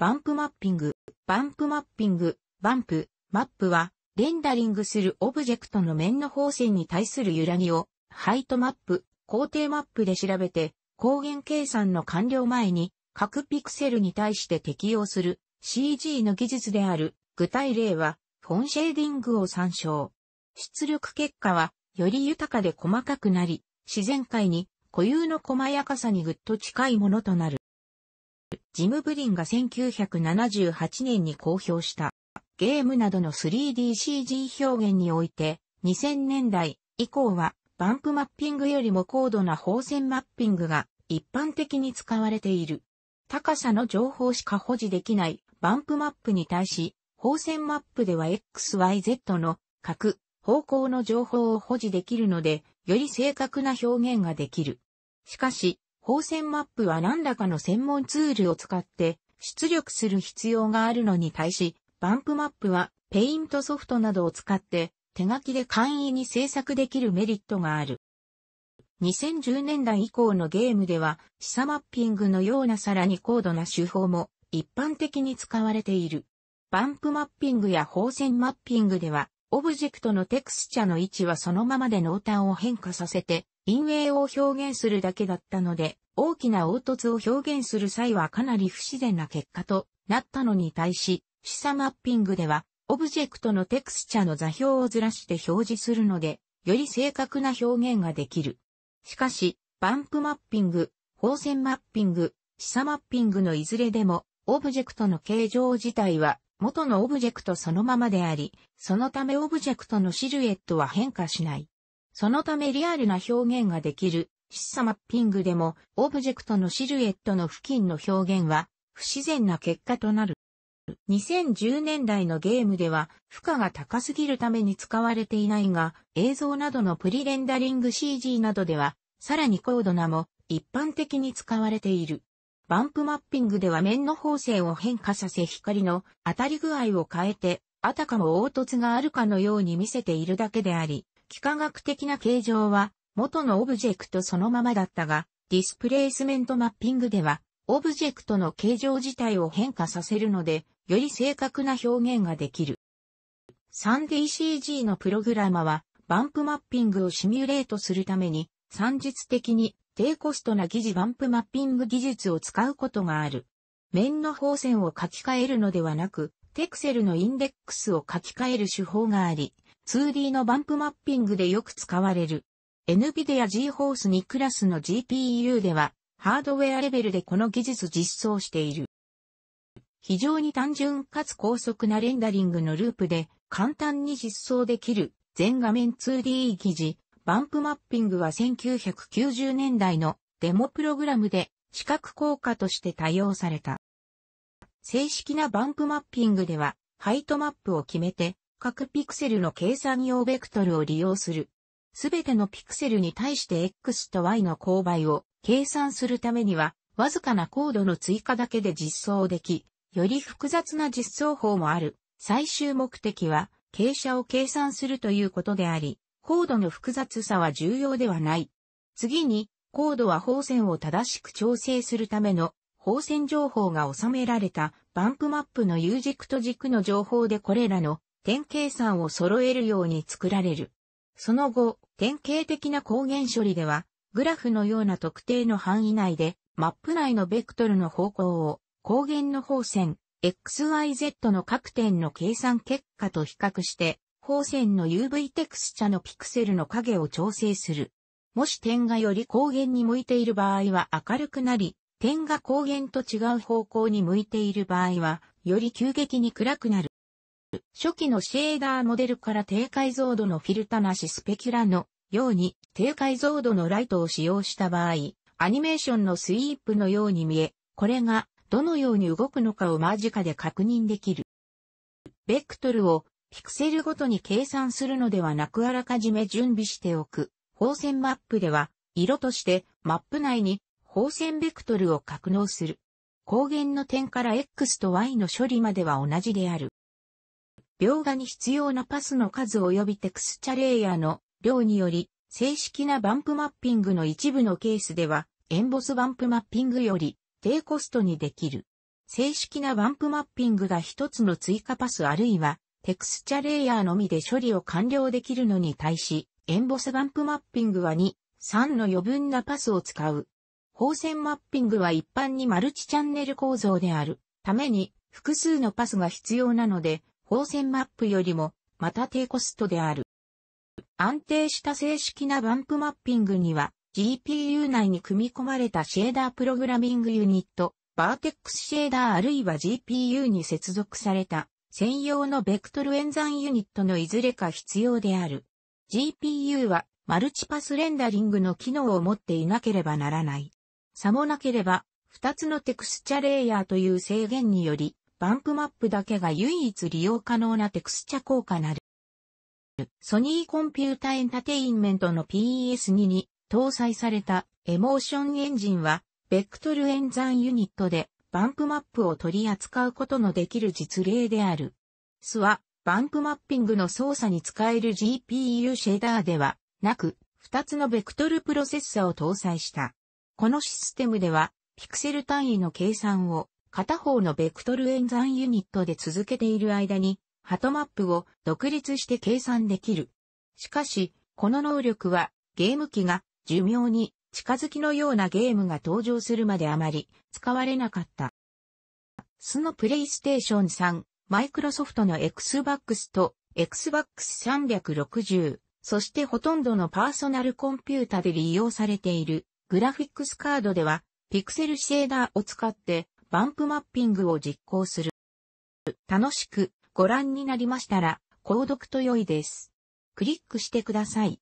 バンプマッピング、バンプマッピング、バンプ、マップは、レンダリングするオブジェクトの面の方線に対する揺らぎを、ハイトマップ、工程マップで調べて、光源計算の完了前に、各ピクセルに対して適用する CG の技術である具体例はフォンシェーディングを参照。出力結果はより豊かで細かくなり自然界に固有の細やかさにぐっと近いものとなる。ジム・ブリンが1978年に公表したゲームなどの 3DCG 表現において2000年代以降はバンプマッピングよりも高度な方線マッピングが一般的に使われている。高さの情報しか保持できないバンプマップに対し、方線マップでは XYZ の角、方向の情報を保持できるので、より正確な表現ができる。しかし、光線マップは何らかの専門ツールを使って出力する必要があるのに対し、バンプマップはペイントソフトなどを使って手書きで簡易に制作できるメリットがある。2010年代以降のゲームでは、示唆マッピングのようなさらに高度な手法も一般的に使われている。バンプマッピングや放線マッピングでは、オブジェクトのテクスチャの位置はそのままで濃淡を変化させて、陰影を表現するだけだったので、大きな凹凸を表現する際はかなり不自然な結果となったのに対し、示唆マッピングでは、オブジェクトのテクスチャの座標をずらして表示するので、より正確な表現ができる。しかし、バンプマッピング、放線マッピング、示唆マッピングのいずれでも、オブジェクトの形状自体は元のオブジェクトそのままであり、そのためオブジェクトのシルエットは変化しない。そのためリアルな表現ができる、質唆マッピングでも、オブジェクトのシルエットの付近の表現は、不自然な結果となる。2010年代のゲームでは負荷が高すぎるために使われていないが映像などのプリレンダリング CG などではさらに高度なも一般的に使われている。バンプマッピングでは面の方正を変化させ光の当たり具合を変えてあたかも凹凸があるかのように見せているだけであり幾何学的な形状は元のオブジェクトそのままだったが、ディスプレイスメントマッピングでは、オブジェクトの形状自体を変化させるので、より正確な表現ができる。3DCG のプログラマは、バンプマッピングをシミュレートするために、算術的に低コストな疑似バンプマッピング技術を使うことがある。面の方線を書き換えるのではなく、テクセルのインデックスを書き換える手法があり、2D のバンプマッピングでよく使われる。NVIDIA GForce 2クラスの GPU では、ハードウェアレベルでこの技術実装している。非常に単純かつ高速なレンダリングのループで簡単に実装できる全画面 2D 記事、バンプマッピングは1990年代のデモプログラムで視覚効果として多用された。正式なバンプマッピングでは、ハイトマップを決めて、各ピクセルの計算用ベクトルを利用する。すべてのピクセルに対して X と Y の勾配を計算するためには、わずかな高度の追加だけで実装でき、より複雑な実装法もある。最終目的は、傾斜を計算するということであり、高度の複雑さは重要ではない。次に、高度は方線を正しく調整するための方線情報が収められたバンプマップの U 軸と軸の情報でこれらの点計算を揃えるように作られる。その後、典型的な光源処理では、グラフのような特定の範囲内で、マップ内のベクトルの方向を、光源の方線、XYZ の各点の計算結果と比較して、方線の UV テクスチャのピクセルの影を調整する。もし点がより光源に向いている場合は明るくなり、点が光源と違う方向に向いている場合は、より急激に暗くなる。初期のシェーダーモデルから低解像度のフィルタなしスペキュラのように低解像度のライトを使用した場合、アニメーションのスイープのように見え、これがどのように動くのかを間近で確認できる。ベクトルをピクセルごとに計算するのではなくあらかじめ準備しておく。方線マップでは、色としてマップ内に方線ベクトルを格納する。光源の点から X と Y の処理までは同じである。描画に必要なパスの数及びテクスチャレイヤーの量により、正式なバンプマッピングの一部のケースでは、エンボスバンプマッピングより低コストにできる。正式なバンプマッピングが一つの追加パスあるいは、テクスチャレイヤーのみで処理を完了できるのに対し、エンボスバンプマッピングは2、3の余分なパスを使う。方線マッピングは一般にマルチチャンネル構造であるために複数のパスが必要なので、放線マップよりも、また低コストである。安定した正式なバンプマッピングには、GPU 内に組み込まれたシェーダープログラミングユニット、バーテックスシェーダーあるいは GPU に接続された専用のベクトル演算ユニットのいずれか必要である。GPU はマルチパスレンダリングの機能を持っていなければならない。さもなければ、2つのテクスチャレイヤーという制限により、バンプマップだけが唯一利用可能なテクスチャ効果なる。ソニーコンピュータエンタテインメントの PES2 に搭載されたエモーションエンジンは、ベクトル演算ユニットでバンプマップを取り扱うことのできる実例である。スは、バンプマッピングの操作に使える GPU シェーダーではなく、2つのベクトルプロセッサを搭載した。このシステムでは、ピクセル単位の計算を片方のベクトル演算ユニットで続けている間に、ハトマップを独立して計算できる。しかし、この能力は、ゲーム機が寿命に近づきのようなゲームが登場するまであまり使われなかった。スのプレイステーション3、マイクロソフトの Xbox と Xbox360、そしてほとんどのパーソナルコンピュータで利用されているグラフィックスカードでは、ピクセルシェーダーを使ってバンプマッピングを実行する。楽しくご覧になりましたら、購読と良いです。クリックしてください。